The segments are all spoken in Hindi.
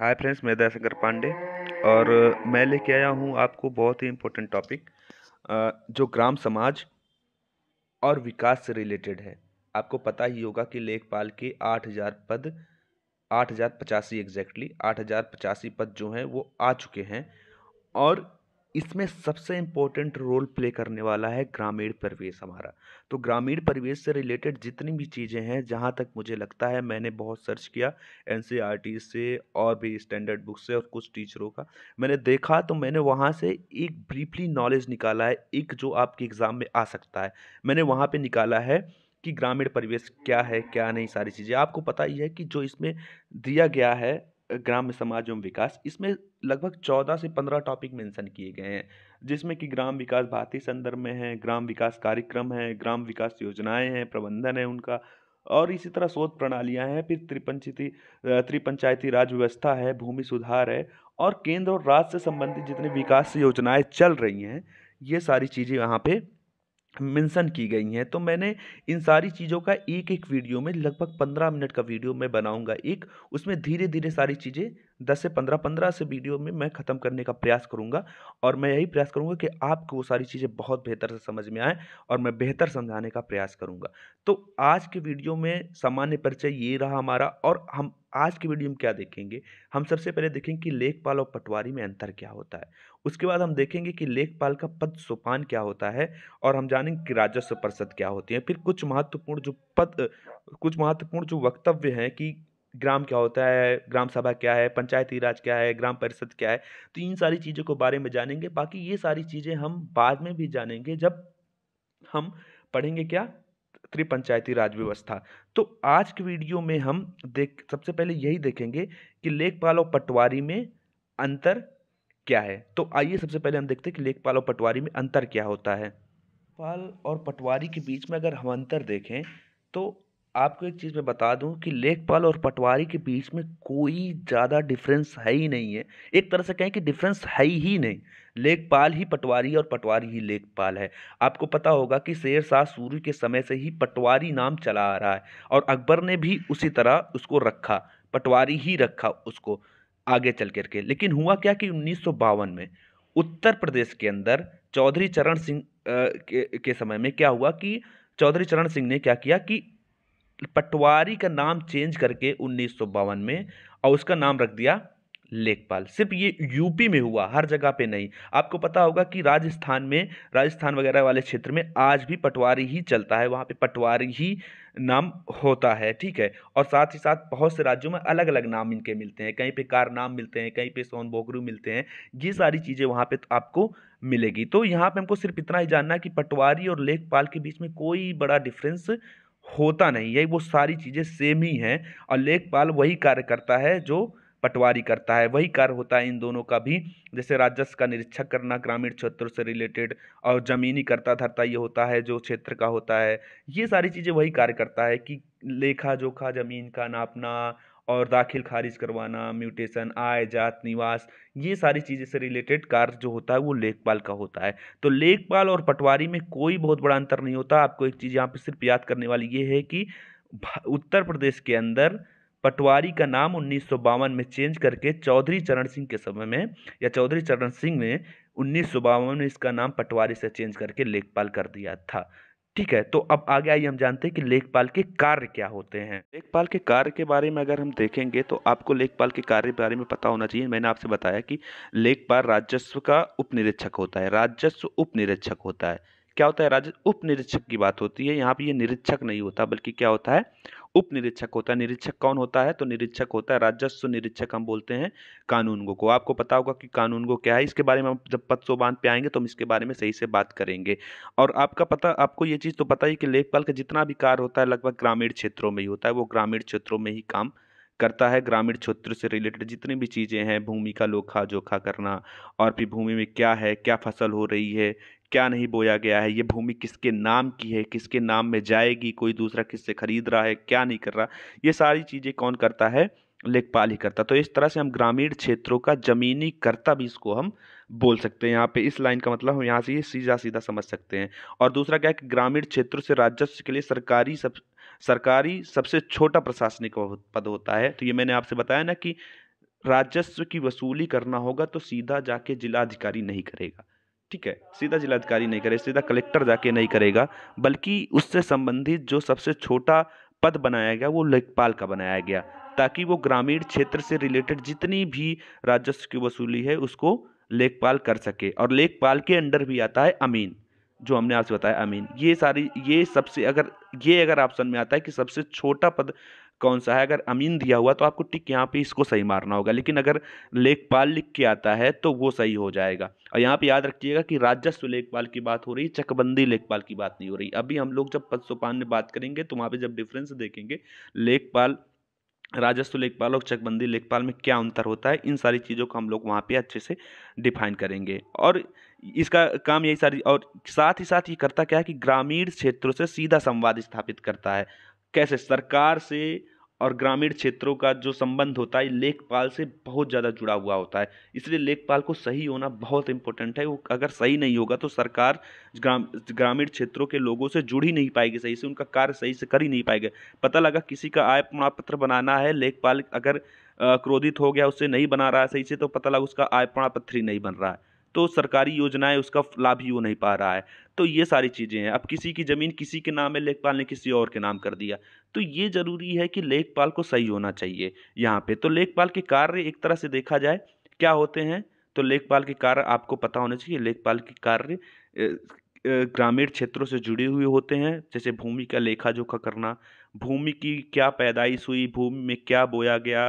हाय फ्रेंड्स मैं दयाशंकर पांडे और मैं लेके आया हूँ आपको बहुत ही इम्पोर्टेंट टॉपिक जो ग्राम समाज और विकास से रिलेटेड है आपको पता ही होगा कि लेखपाल के आठ हज़ार पद आठ हज़ार पचासी एग्जैक्टली आठ हज़ार पचासी पद जो हैं वो आ चुके हैं और इसमें सबसे इम्पोर्टेंट रोल प्ले करने वाला है ग्रामीण परिवेश हमारा तो ग्रामीण परिवेश से रिलेटेड जितनी भी चीज़ें हैं जहाँ तक मुझे लगता है मैंने बहुत सर्च किया एन e से और भी स्टैंडर्ड बुक से और कुछ टीचरों का मैंने देखा तो मैंने वहाँ से एक ब्रीफली नॉलेज निकाला है एक जो आपके एग्ज़ाम में आ सकता है मैंने वहाँ पर निकाला है कि ग्रामीण परिवेश क्या है क्या नहीं सारी चीज़ें आपको पता ही है कि जो इसमें दिया गया है ग्राम्य समाज एवं विकास इसमें लगभग चौदह से पंद्रह टॉपिक मेंशन किए गए हैं जिसमें कि ग्राम विकास भारतीय संदर्भ में है ग्राम विकास कार्यक्रम है ग्राम विकास योजनाएं हैं प्रबंधन है उनका और इसी तरह शोध प्रणालियां हैं फिर त्रिपंचायती त्रिपंचायती राज व्यवस्था है भूमि सुधार है और केंद्र और राज्य से संबंधित जितनी विकास योजनाएं चल रही हैं ये सारी चीज़ें यहाँ पे मेंशन की गई हैं तो मैंने इन सारी चीज़ों का एक एक वीडियो में लगभग पंद्रह मिनट का वीडियो मैं बनाऊंगा एक उसमें धीरे धीरे सारी चीज़ें दस से पंद्रह पंद्रह से वीडियो में मैं ख़त्म करने का प्रयास करूंगा और मैं यही प्रयास करूंगा कि आपको वो सारी चीज़ें बहुत बेहतर से समझ में आएँ और मैं बेहतर समझाने का प्रयास करूँगा तो आज के वीडियो में सामान्य परिचय ये रहा हमारा और हम आज के वीडियो में क्या देखेंगे हम सबसे पहले देखेंगे कि लेखपाल और पटवारी में अंतर क्या होता है उसके बाद हम देखेंगे कि लेखपाल का पद सोपान क्या होता है और हम जानेंगे कि राजस्व परिषद क्या होती है फिर कुछ महत्वपूर्ण जो पद कुछ महत्वपूर्ण जो वक्तव्य हैं कि ग्राम क्या होता है ग्राम सभा क्या है पंचायती राज क्या है ग्राम परिषद क्या है तो इन सारी चीज़ों को बारे में जानेंगे बाकी ये सारी चीज़ें हम बाद में भी जानेंगे जब हम पढ़ेंगे क्या त्रिपंचायती राज व्यवस्था तो आज के वीडियो में हम देख सबसे पहले यही देखेंगे कि लेखपाल और पटवारी में अंतर क्या है तो आइए सबसे पहले हम देखते हैं कि लेखपाल और पटवारी में अंतर क्या होता है लेखपाल और पटवारी के बीच में अगर हम अंतर देखें तो आपको एक चीज़ मैं बता दूं कि लेखपाल और पटवारी के बीच में कोई ज़्यादा डिफरेंस है ही नहीं है एक तरह से कहें कि डिफरेंस है ही नहीं लेखपाल ही पटवारी और पटवारी ही लेखपाल है आपको पता होगा कि शेर शाह सूर्य के समय से ही पटवारी नाम चला आ रहा है और अकबर ने भी उसी तरह उसको रखा पटवारी ही रखा उसको आगे चल कर के लेकिन हुआ क्या कि उन्नीस में उत्तर प्रदेश के अंदर चौधरी चरण सिंह के, के समय में क्या हुआ कि चौधरी चरण सिंह ने क्या किया कि पटवारी का नाम चेंज करके उन्नीस में और उसका नाम रख दिया लेखपाल सिर्फ ये यूपी में हुआ हर जगह पे नहीं आपको पता होगा कि राजस्थान में राजस्थान वगैरह वाले क्षेत्र में आज भी पटवारी ही चलता है वहाँ पे पटवारी ही नाम होता है ठीक है और साथ ही साथ बहुत से राज्यों में अलग अलग नाम इनके मिलते हैं कहीं पे कार नाम मिलते हैं कहीं पे सोन भोगरू मिलते हैं ये सारी चीज़ें वहाँ पर तो आपको मिलेगी तो यहाँ पर हमको सिर्फ इतना ही जानना है कि पटवारी और लेखपाल के बीच में कोई बड़ा डिफरेंस होता नहीं है वो सारी चीज़ें सेम ही हैं और लेखपाल वही कार्य करता है जो पटवारी करता है वही कार्य होता है इन दोनों का भी जैसे राजस्व का निरीक्षक करना ग्रामीण क्षेत्रों से रिलेटेड और जमीनी करता धरता ये होता है जो क्षेत्र का होता है ये सारी चीज़ें वही कार्य करता है कि लेखा जोखा जमीन का नापना और दाखिल खारिज करवाना म्यूटेशन आय जात निवास ये सारी चीज़ें से रिलेटेड कार्य जो होता है वो लेखपाल का होता है तो लेखपाल और पटवारी में कोई बहुत बड़ा अंतर नहीं होता आपको एक चीज़ यहाँ पर सिर्फ याद करने वाली ये है कि उत्तर प्रदेश के अंदर पटवारी का नाम उन्नीस में चेंज करके चौधरी चरण सिंह के समय में या चौधरी चरण सिंह ने उन्नीस में इसका नाम पटवारी से चेंज करके लेखपाल कर दिया था ठीक है तो अब आगे आइए हम जानते हैं कि लेखपाल के कार्य क्या होते हैं लेखपाल के कार्य के बारे में अगर हम देखेंगे तो आपको लेखपाल के कार्य के बारे में पता होना चाहिए मैंने आपसे बताया कि लेखपाल राजस्व का उपनिरीक्षक होता है राजस्व उपनिरीक्षक होता है क्या होता है राज्य उप निरीक्षक की बात होती है यहाँ पे ये निरीक्षक नहीं होता बल्कि क्या होता है उप निरीक्षक होता है निरीक्षक कौन होता है तो निरीक्षक होता है राजस्व निरीक्षक हम बोलते हैं कानून गो को आपको पता होगा कि कानून गो क्या है इसके बारे में हम जब सो बांध पे आएंगे तो हम इसके बारे में सही से बात करेंगे और आपका पता आपको ये चीज़ तो पता ही कि लेखपाल का जितना भी कार्य होता है लगभग ग्रामीण क्षेत्रों में ही होता है वो ग्रामीण क्षेत्रों में ही काम करता है ग्रामीण क्षेत्र से रिलेटेड जितनी भी चीज़ें हैं भूमि का लोखा जोखा करना और फिर भूमि में क्या है क्या फसल हो रही है क्या नहीं बोया गया है ये भूमि किसके नाम की है किसके नाम में जाएगी कोई दूसरा किससे खरीद रहा है क्या नहीं कर रहा ये सारी चीज़ें कौन करता है लेखपाल ही करता तो इस तरह से हम ग्रामीण क्षेत्रों का जमीनी कर्ता भी इसको हम बोल सकते हैं यहाँ पे इस लाइन का मतलब हम यहाँ से ये सीधा सीधा समझ सकते हैं और दूसरा क्या है कि ग्रामीण क्षेत्रों से राजस्व के लिए सरकारी सब सरकारी सबसे छोटा प्रशासनिक पद होता है तो ये मैंने आपसे बताया ना कि राजस्व की वसूली करना होगा तो सीधा जाके जिलाधिकारी नहीं करेगा ठीक है सीधा जिलाधिकारी नहीं करेगा सीधा कलेक्टर जाके नहीं करेगा बल्कि उससे संबंधित जो सबसे छोटा पद बनाया गया वो लेखपाल का बनाया गया ताकि वो ग्रामीण क्षेत्र से रिलेटेड जितनी भी राजस्व की वसूली है उसको लेखपाल कर सके और लेखपाल के अंडर भी आता है अमीन जो हमने आपसे बताया अमीन ये सारी ये सबसे अगर ये अगर ऑप्शन में आता है कि सबसे छोटा पद कौन सा है अगर अमीन दिया हुआ तो आपको टिक यहाँ पे इसको सही मारना होगा लेकिन अगर लेखपाल लिख के आता है तो वो सही हो जाएगा और यहाँ पे याद रखिएगा कि राजस्व लेखपाल की बात हो रही है चकबंदी लेखपाल की बात नहीं हो रही अभी हम लोग जब पदसोपान में बात करेंगे तो वहाँ पर जब डिफरेंस देखेंगे लेखपाल राजस्व लेखपाल और चकबंदी लेखपाल में क्या अंतर होता है इन सारी चीज़ों को हम लोग वहाँ पर अच्छे से डिफाइन करेंगे और इसका काम यही सारी और साथ ही साथ ये करता क्या है कि ग्रामीण क्षेत्रों से सीधा संवाद स्थापित करता है कैसे सरकार से और ग्रामीण क्षेत्रों का जो संबंध होता है लेखपाल से बहुत ज़्यादा जुड़ा हुआ होता है इसलिए लेखपाल को सही होना बहुत इम्पोर्टेंट है वो अगर सही नहीं होगा तो सरकार ग्राम ग्रामीण क्षेत्रों के लोगों से जुड़ ही नहीं पाएगी सही से उनका कार्य सही से कर ही नहीं पाएगा पता लगा किसी का आय प्रमाण पत्र बनाना है लेखपाल अगर क्रोधित हो गया उससे नहीं बना रहा है सही से तो पता लगा उसका आय प्रमाण पत्र ही नहीं बन रहा है तो सरकारी योजनाएं उसका लाभ ही हो नहीं पा रहा है तो ये सारी चीज़ें हैं अब किसी की ज़मीन किसी के नाम है लेखपाल ने किसी और के नाम कर दिया तो ये ज़रूरी है कि लेखपाल को सही होना चाहिए यहाँ पे तो लेखपाल के कार्य एक तरह से देखा जाए क्या होते हैं तो लेखपाल के कार्य आपको पता होना चाहिए लेखपाल के कार्य ग्रामीण क्षेत्रों से जुड़े हुए होते हैं जैसे भूमि का लेखा जोखा करना भूमि की क्या पैदाइश हुई भूमि में क्या बोया गया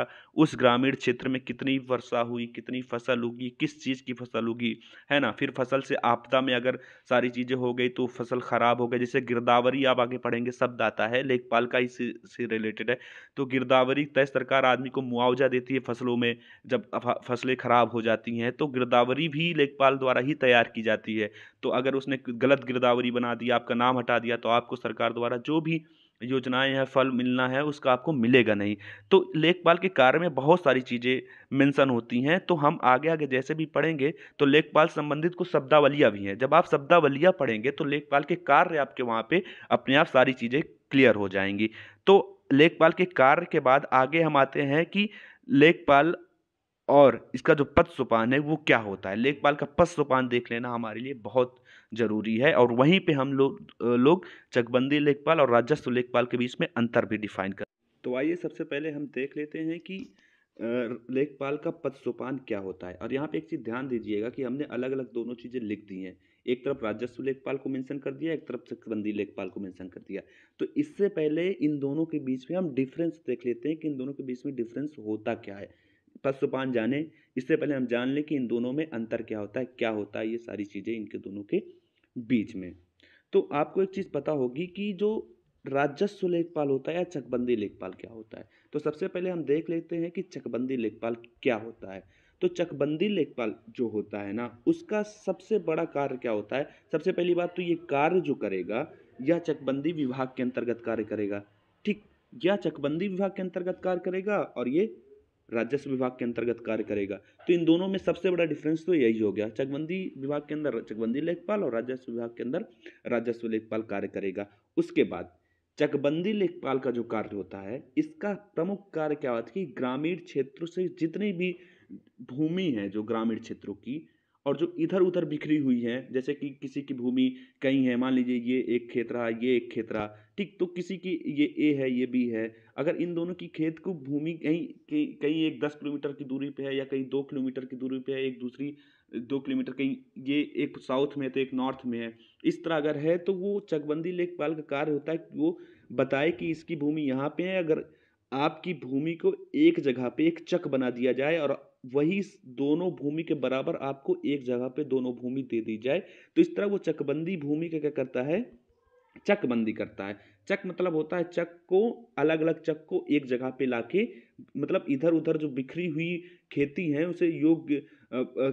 उस ग्रामीण क्षेत्र में कितनी वर्षा हुई कितनी फसल उगी किस चीज़ की फसल उगी है ना फिर फसल से आपदा में अगर सारी चीज़ें हो गई तो फसल ख़राब हो गई जैसे गिरदावरी आप आगे पढ़ेंगे शब्द आता है लेखपाल का इससे से रिलेटेड है तो गिरदावरी तय सरकार आदमी को मुआवजा देती है फसलों में जब फसलें ख़राब हो जाती हैं तो गिरदावरी भी लेखपाल द्वारा ही तैयार की जाती है तो अगर उसने गलत गिरदावरी बना दी आपका नाम हटा दिया तो आपको सरकार द्वारा जो भी योजनाएं हैं फल मिलना है उसका आपको मिलेगा नहीं तो लेखपाल के कार्य में बहुत सारी चीज़ें मेंशन होती हैं तो हम आगे आगे जैसे भी पढ़ेंगे तो लेखपाल संबंधित कुछ शब्दावलियाँ भी हैं जब आप शब्दावलियाँ पढ़ेंगे तो लेखपाल के कार्य आपके वहाँ पे अपने आप सारी चीज़ें क्लियर हो जाएंगी तो लेखपाल के कार्य के बाद आगे हम आते हैं कि लेखपाल और इसका जो पद सोपान है वो क्या होता है लेखपाल का पद सोपान देख लेना हमारे लिए बहुत जरूरी है और वहीं पे हम लोग लोग चकबंदी लेखपाल और राजस्व लेखपाल के बीच में अंतर भी डिफाइन कर तो आइए सबसे पहले हम देख लेते हैं कि लेखपाल का पद सोपान क्या होता है और यहाँ पे एक चीज़ ध्यान दीजिएगा कि हमने अलग अलग दोनों चीज़ें लिख दी हैं एक तरफ राजस्व लेखपाल को मेंशन कर दिया एक तरफ चकबंदी लेखपाल को मेंशन कर दिया तो इससे पहले इन दोनों के बीच में हम डिफरेंस देख लेते हैं कि इन दोनों के बीच में डिफरेंस होता क्या है पद सोपान जाने इससे पहले हम जान लें कि इन दोनों में अंतर क्या होता है क्या होता है ये सारी चीज़ें इनके दोनों के बीच में तो आपको एक चीज़ पता होगी कि जो राजस्व लेखपाल होता है या चकबंदी लेखपाल क्या होता है तो सबसे पहले हम देख लेते हैं कि चकबंदी लेखपाल क्या होता है तो चकबंदी लेखपाल जो होता है ना उसका सबसे बड़ा कार्य क्या होता है सबसे पहली बात तो ये कार्य जो करेगा यह चकबंदी विभाग के अंतर्गत कार्य करेगा ठीक यह चकबंदी विभाग के अंतर्गत कार्य करेगा और ये राजस्व विभाग के अंतर्गत कार्य करेगा तो इन दोनों में सबसे बड़ा डिफरेंस तो यही हो गया चकबंदी विभाग के अंदर चकबंदी लेखपाल और राजस्व विभाग के अंदर राजस्व लेखपाल कार्य करेगा उसके बाद चकबंदी लेखपाल का जो कार्य होता है इसका प्रमुख कार्य क्या होता है कि ग्रामीण क्षेत्रों से जितनी भी भूमि है जो ग्रामीण क्षेत्रों की और जो इधर उधर बिखरी हुई है जैसे कि किसी की भूमि कहीं है मान लीजिए ये एक खेत रहा ये एक खेत रहा ठीक तो किसी की ये ए है ये बी है अगर इन दोनों की खेत को भूमि कहीं कहीं एक दस किलोमीटर की दूरी पे है या कहीं दो किलोमीटर की दूरी पे है एक दूसरी दो किलोमीटर कहीं ये एक साउथ में है तो एक नॉर्थ में है इस तरह अगर है तो वो चकबंदी लेखपाल का कार्य होता है कि वो बताए कि इसकी भूमि यहाँ पे है अगर आपकी भूमि को एक जगह पे एक चक बना दिया जाए और वही दोनों भूमि के बराबर आपको एक जगह पे दोनों भूमि दे दी जाए तो इस तरह वो चकबंदी भूमि का क्या करता है चकबंदी करता है चक मतलब होता है चक को अलग अलग चक को एक जगह पे लाके मतलब इधर उधर जो बिखरी हुई खेती है उसे योग्य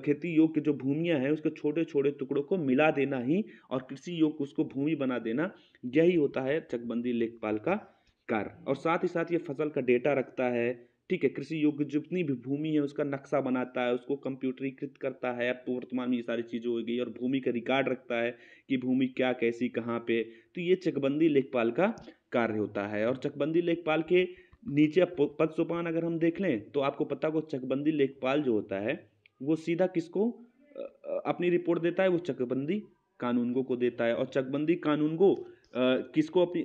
खेती योग जो भूमियां हैं उसके छोटे छोटे टुकड़ों को मिला देना ही और कृषि योग उसको भूमि बना देना यही होता है चकबंदी लेखपाल का कार्य और साथ ही साथ ये फसल का डेटा रखता है ठीक है कृषि योग्य जितनी भी भूमि है उसका नक्शा बनाता है उसको कंप्यूटरीकृत करता है अब तो वर्तमान में ये सारी चीज़ें हो गई और भूमि का रिकॉर्ड रखता है कि भूमि क्या कैसी कहाँ पे तो ये चकबंदी लेखपाल का कार्य होता है और चकबंदी लेखपाल के नीचे पद सोपान अगर हम देख लें तो आपको पता होगा चकबंदी लेखपाल जो होता है वो सीधा किसको अपनी रिपोर्ट देता है वो चकबंदी कानूनगो को देता है और चकबंदी कानूनगो किसको अपनी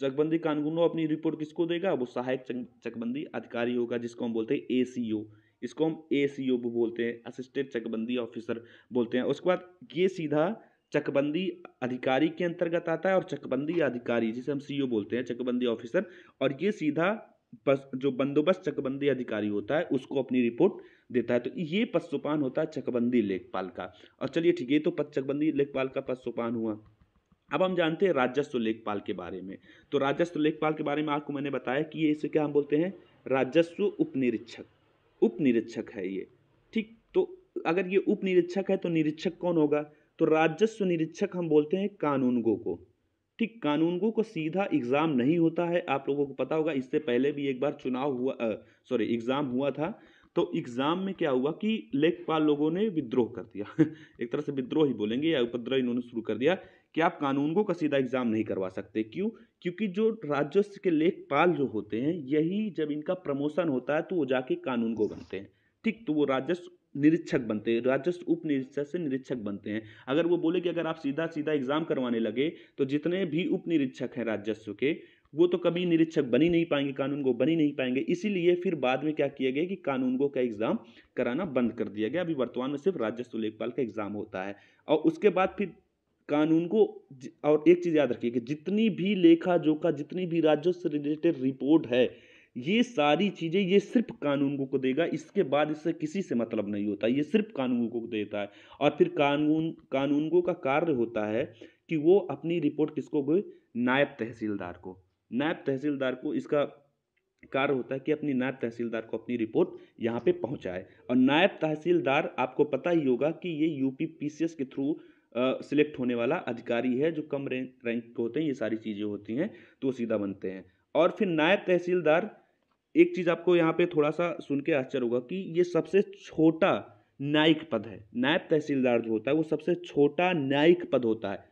चकबंदी कानूनों अपनी रिपोर्ट किसको देगा वो सहायक चकबंदी अधिकारी होगा जिसको हम बोलते हैं ए सी ओ इसको हम ए सी ओ भी बोलते हैं असिस्टेंट चकबंदी ऑफिसर बोलते हैं उसके बाद ये सीधा चकबंदी अधिकारी के अंतर्गत आता है और चकबंदी अधिकारी जिसे हम ओ बोलते हैं चकबंदी ऑफिसर और ये सीधा बस जो बंदोबस्त चकबंदी अधिकारी होता है उसको अपनी रिपोर्ट देता है तो ये पशुपान होता है चकबंदी लेखपाल का और चलिए ठीक है तो चकबंदी लेखपाल का पशुपान हुआ अब हम जानते हैं राजस्व लेखपाल के बारे में तो राजस्व लेखपाल के बारे में आपको मैंने बताया कि ये इसे क्या हम बोलते हैं राजस्व उपनिरीक्षक उपनिरीक्षक है ये ठीक तो अगर ये उपनिरीक्षक है तो निरीक्षक कौन होगा तो राजस्व निरीक्षक हम बोलते हैं कानूनगो को ठीक कानूनगो को सीधा एग्ज़ाम नहीं होता है आप लोगों को पता होगा इससे पहले भी एक बार चुनाव हुआ सॉरी एग्ज़ाम हुआ था तो एग्ज़ाम में क्या हुआ कि लेखपाल लोगों ने विद्रोह कर दिया एक तरह से विद्रोह ही बोलेंगे या उपद्रव इन्होंने शुरू कर दिया कि आप कानून को कसीदा एग्ज़ाम नहीं करवा सकते क्यों क्योंकि जो राजस्व के लेखपाल जो होते हैं यही जब इनका प्रमोशन होता है तो वो जाके कानून को बनते हैं ठीक तो वो राजस्व निरीक्षक बनते हैं राजस्व उप निरीक्षक से निरीक्षक बनते हैं अगर वो बोले कि अगर आप सीधा सीधा एग्ज़ाम करवाने लगे तो जितने भी उप निरीक्षक हैं राजस्व के वो तो कभी निरीक्षक बन ही नहीं पाएंगे कानून को बन ही नहीं पाएंगे इसीलिए फिर बाद में क्या किया गया कि कानून को का एग्ज़ाम कराना बंद कर दिया गया अभी वर्तमान में सिर्फ राजस्व लेखपाल का एग्ज़ाम होता है और उसके बाद फिर कानून को और एक चीज़ याद रखिए कि जितनी भी लेखा जोखा जितनी भी राज्यों से रिलेटेड रिपोर्ट है ये सारी चीज़ें ये सिर्फ कानून को देगा इसके बाद इससे किसी से मतलब नहीं होता ये सिर्फ कानून को देता है और फिर कानून कानूनगों का कार्य होता है कि वो अपनी रिपोर्ट किसको नायब तहसीलदार को नायब तहसीलदार को इसका कार्य होता है कि अपनी नायब तहसीलदार को अपनी रिपोर्ट यहाँ पे पहुँचाए और नायब तहसीलदार आपको पता ही होगा कि ये यूपी पीसीएस के थ्रू सिलेक्ट होने वाला अधिकारी है जो कम रैंक रैंक होते हैं ये सारी चीज़ें होती हैं तो वो सीधा बनते हैं और फिर नायब तहसीलदार एक चीज़ आपको यहाँ पे थोड़ा सा सुन के आश्चर्य होगा कि ये सबसे छोटा न्यायिक पद है नायब तहसीलदार जो होता है वो सबसे छोटा न्यायिक पद होता है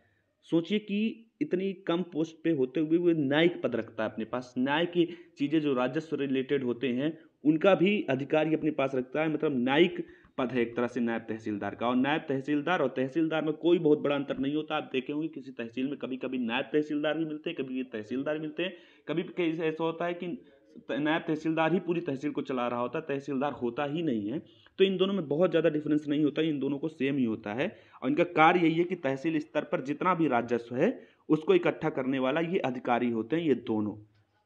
सोचिए कि इतनी कम पोस्ट पे होते हुए वो न्यायिक पद रखता है अपने पास न्याय की चीज़ें जो राजस्व रिलेटेड होते हैं उनका भी अधिकारी अपने पास रखता है मतलब न्यायिक पद है एक तरह से नायब तहसीलदार का और नायब तहसीलदार और तहसीलदार में कोई बहुत बड़ा अंतर नहीं होता आप देखे होंगे किसी तहसील में कभी कभी नायब तहसीलदार भी मिलते हैं कभी तहसीलदार मिलते हैं कभी ऐसा होता है कि नायब तहसीलदार ही पूरी तहसील को चला रहा होता है तहसीलदार होता ही नहीं है तो इन दोनों में बहुत ज़्यादा डिफरेंस नहीं होता इन दोनों को सेम ही होता है और इनका कार्य यही है कि तहसील स्तर पर जितना भी राजस्व है उसको इकट्ठा करने वाला ये अधिकारी होते हैं ये दोनों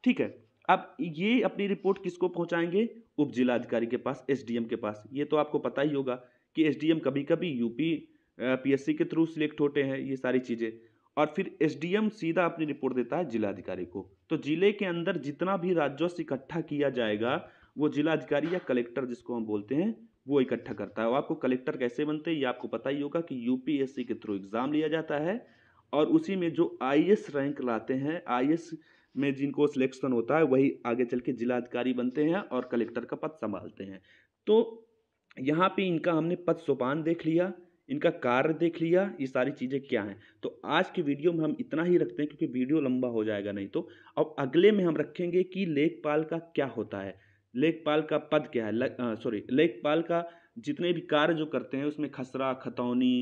ठीक है अब ये अपनी रिपोर्ट किसको पहुंचाएंगे उप जिलाधिकारी के पास एसडीएम के पास ये तो आपको पता ही होगा कि एसडीएम कभी कभी यूपी पीएससी के थ्रू सिलेक्ट होते हैं ये सारी चीज़ें और फिर एसडीएम सीधा अपनी रिपोर्ट देता है जिलाधिकारी को तो जिले के अंदर जितना भी राजस्व इकट्ठा किया जाएगा वो जिलाधिकारी या कलेक्टर जिसको हम बोलते हैं वो इकट्ठा करता है और आपको कलेक्टर कैसे बनते हैं ये आपको पता ही होगा कि यू के थ्रू एग्ज़ाम लिया जाता है और उसी में जो आई रैंक लाते हैं आई में जिनको सिलेक्शन होता है वही आगे चल के जिला अधिकारी बनते हैं और कलेक्टर का पद संभालते हैं तो यहाँ पे इनका हमने पद सोपान देख लिया इनका कार्य देख लिया ये सारी चीज़ें क्या हैं तो आज के वीडियो में हम इतना ही रखते हैं क्योंकि वीडियो लंबा हो जाएगा नहीं तो अब अगले में हम रखेंगे कि लेखपाल का क्या होता है लेखपाल का पद क्या है सॉरी लेखपाल का जितने भी कार्य जो करते हैं उसमें खसरा खतौनी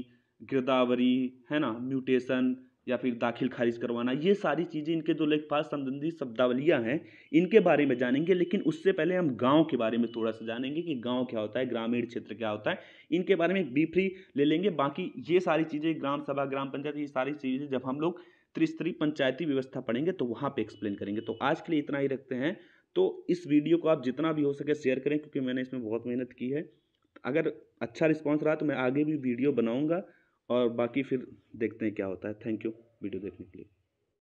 गिरदावरी है ना म्यूटेशन या फिर दाखिल खारिज करवाना ये सारी चीज़ें इनके जो लेखपाल संबंधी शब्दावलियाँ हैं इनके बारे में जानेंगे लेकिन उससे पहले हम गांव के बारे में थोड़ा सा जानेंगे कि गांव क्या होता है ग्रामीण क्षेत्र क्या होता है इनके बारे में एक बीफ्री ले लेंगे बाकी ये सारी चीज़ें ग्राम सभा ग्राम पंचायत ये सारी चीज़ें जब हम लोग त्रिस्तरीय पंचायती व्यवस्था पढ़ेंगे तो वहाँ पर एक्सप्लेन करेंगे तो आज के लिए इतना ही रखते हैं तो इस वीडियो को आप जितना भी हो सके शेयर करें क्योंकि मैंने इसमें बहुत मेहनत की है अगर अच्छा रिस्पॉन्स रहा तो मैं आगे भी वीडियो बनाऊँगा और बाकी फिर देखते हैं क्या होता है थैंक यू वीडियो देखने के लिए